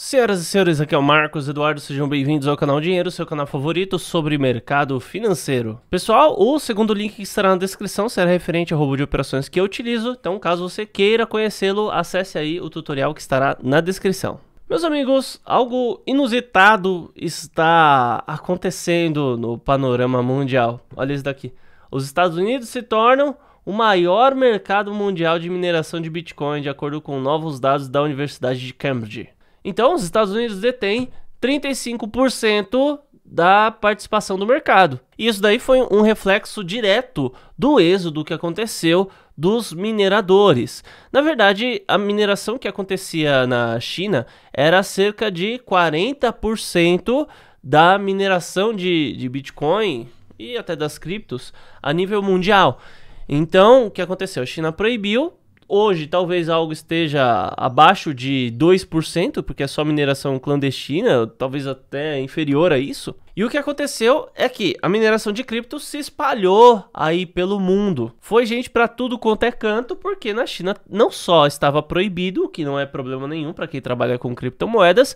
Senhoras e senhores, aqui é o Marcos Eduardo, sejam bem-vindos ao canal Dinheiro, seu canal favorito sobre mercado financeiro. Pessoal, o segundo link que estará na descrição será referente ao robô de operações que eu utilizo, então caso você queira conhecê-lo, acesse aí o tutorial que estará na descrição. Meus amigos, algo inusitado está acontecendo no panorama mundial. Olha isso daqui. Os Estados Unidos se tornam o maior mercado mundial de mineração de Bitcoin, de acordo com novos dados da Universidade de Cambridge. Então, os Estados Unidos detêm 35% da participação do mercado. Isso daí foi um reflexo direto do êxodo que aconteceu dos mineradores. Na verdade, a mineração que acontecia na China era cerca de 40% da mineração de, de Bitcoin e até das criptos a nível mundial. Então, o que aconteceu? A China proibiu Hoje talvez algo esteja abaixo de 2%, porque é só mineração clandestina, talvez até inferior a isso. E o que aconteceu é que a mineração de cripto se espalhou aí pelo mundo. Foi gente para tudo quanto é canto, porque na China não só estava proibido, o que não é problema nenhum para quem trabalha com criptomoedas,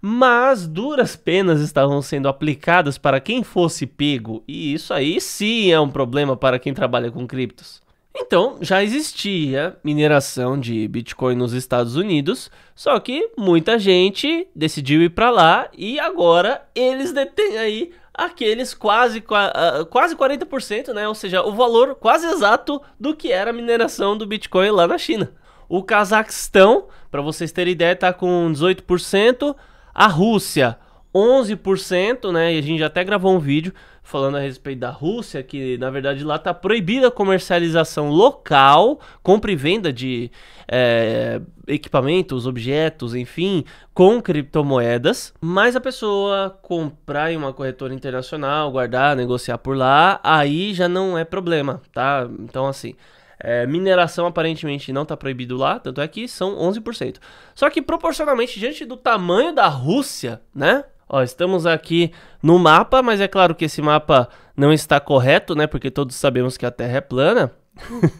mas duras penas estavam sendo aplicadas para quem fosse pego, e isso aí sim é um problema para quem trabalha com criptos. Então, já existia mineração de Bitcoin nos Estados Unidos, só que muita gente decidiu ir para lá e agora eles detêm aí aqueles quase, ah, quase 40%, né? Ou seja, o valor quase exato do que era a mineração do Bitcoin lá na China. O Cazaquistão, para vocês terem ideia, está com 18%, a Rússia 11%, né? E a gente já até gravou um vídeo falando a respeito da Rússia, que na verdade lá está proibida a comercialização local, compra e venda de é, equipamentos, objetos, enfim, com criptomoedas. Mas a pessoa comprar em uma corretora internacional, guardar, negociar por lá, aí já não é problema, tá? Então assim. É, mineração aparentemente não está proibido lá, tanto é que são 11%. Só que proporcionalmente, diante do tamanho da Rússia, né? Ó, estamos aqui no mapa, mas é claro que esse mapa não está correto, né? Porque todos sabemos que a Terra é plana.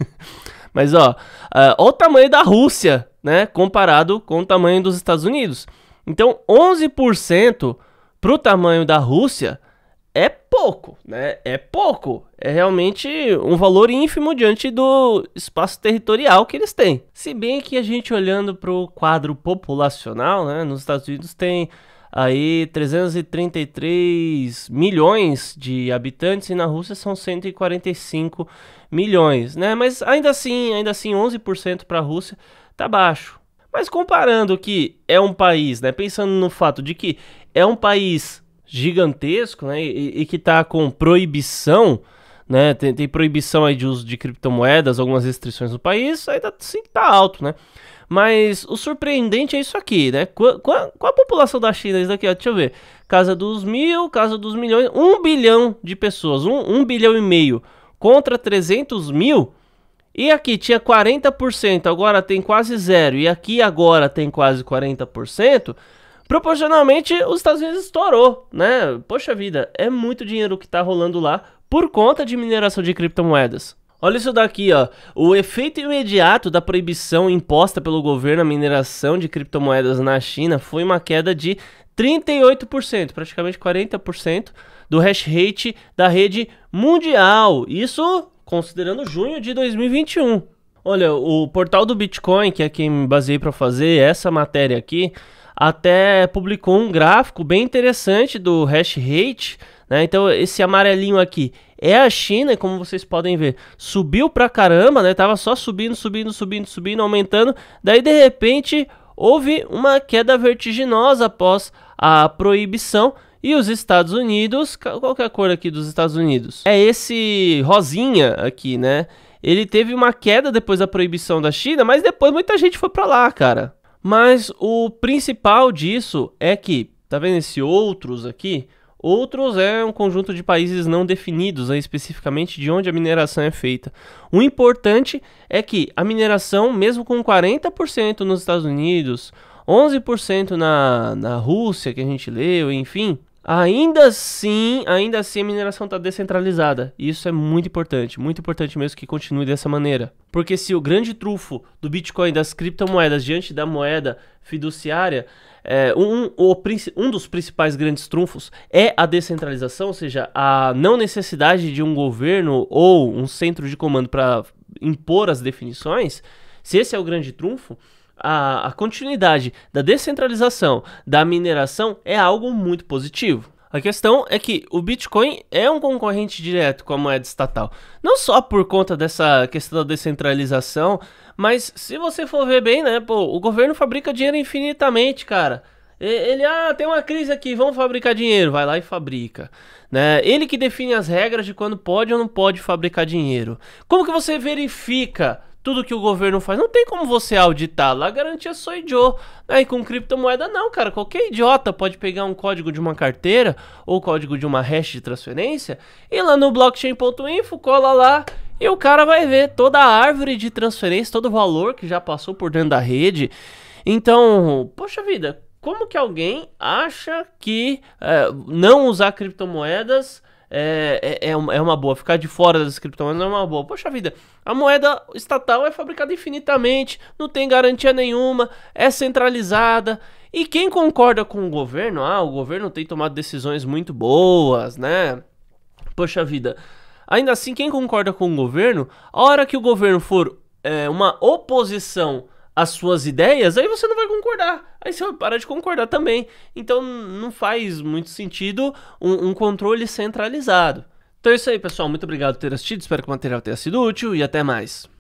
mas ó, uh, o tamanho da Rússia, né? Comparado com o tamanho dos Estados Unidos. Então, 11% para o tamanho da Rússia é pouco, né? É pouco. É realmente um valor ínfimo diante do espaço territorial que eles têm. Se bem que a gente olhando para o quadro populacional, né? Nos Estados Unidos tem aí 333 milhões de habitantes e na Rússia são 145 milhões, né? Mas ainda assim, ainda assim 11% para a Rússia tá baixo. Mas comparando que é um país, né, pensando no fato de que é um país gigantesco, né, e, e que tá com proibição, né? Tem, tem, proibição aí de uso de criptomoedas, algumas restrições no país, ainda tá, sim tá alto, né? Mas o surpreendente é isso aqui, né? Qual, qual, qual a população da China? Isso daqui, ó, deixa eu ver. Casa dos mil, casa dos milhões, um bilhão de pessoas, um, um bilhão e meio contra 300 mil. E aqui tinha 40%, agora tem quase zero. E aqui agora tem quase 40% proporcionalmente, os Estados Unidos estourou, né? Poxa vida, é muito dinheiro que tá rolando lá por conta de mineração de criptomoedas. Olha isso daqui, ó. O efeito imediato da proibição imposta pelo governo à mineração de criptomoedas na China foi uma queda de 38%, praticamente 40% do hash rate da rede mundial. Isso considerando junho de 2021. Olha, o portal do Bitcoin, que é quem me baseei para fazer essa matéria aqui, até publicou um gráfico bem interessante do hash rate. Né? Então, esse amarelinho aqui é a China, como vocês podem ver, subiu pra caramba, né? Tava só subindo, subindo, subindo, subindo, aumentando. Daí, de repente, houve uma queda vertiginosa após a proibição. E os Estados Unidos, qual que é a cor aqui dos Estados Unidos? É esse rosinha aqui, né? ele teve uma queda depois da proibição da China, mas depois muita gente foi para lá, cara. Mas o principal disso é que, tá vendo esse outros aqui? Outros é um conjunto de países não definidos, especificamente de onde a mineração é feita. O importante é que a mineração, mesmo com 40% nos Estados Unidos, 11% na, na Rússia, que a gente leu, enfim, Ainda assim, ainda assim a mineração está descentralizada. E isso é muito importante, muito importante mesmo que continue dessa maneira. Porque se o grande trufo do Bitcoin das criptomoedas diante da moeda fiduciária, é, um, o, um dos principais grandes trunfos é a descentralização, ou seja, a não necessidade de um governo ou um centro de comando para impor as definições. Se esse é o grande trunfo, a, a continuidade da descentralização da mineração é algo muito positivo. A questão é que o Bitcoin é um concorrente direto com a moeda estatal. Não só por conta dessa questão da descentralização, mas se você for ver bem, né, pô, o governo fabrica dinheiro infinitamente, cara. Ele, ah, tem uma crise aqui, vamos fabricar dinheiro. Vai lá e fabrica. Né? Ele que define as regras de quando pode ou não pode fabricar dinheiro. Como que você verifica tudo que o governo faz. Não tem como você auditar lá, garantia só idiota. Aí com criptomoeda não, cara. Qualquer idiota pode pegar um código de uma carteira ou código de uma hash de transferência e lá no blockchain.info cola lá e o cara vai ver toda a árvore de transferência, todo o valor que já passou por dentro da rede. Então, poxa vida, como que alguém acha que é, não usar criptomoedas é, é, é, uma, é uma boa. Ficar de fora das criptomoedas é uma boa. Poxa vida, a moeda estatal é fabricada infinitamente, não tem garantia nenhuma, é centralizada. E quem concorda com o governo, ah, o governo tem tomado decisões muito boas, né? Poxa vida. Ainda assim, quem concorda com o governo, a hora que o governo for é, uma oposição as suas ideias, aí você não vai concordar. Aí você vai parar de concordar também. Então não faz muito sentido um, um controle centralizado. Então é isso aí, pessoal. Muito obrigado por ter assistido. Espero que o material tenha sido útil e até mais.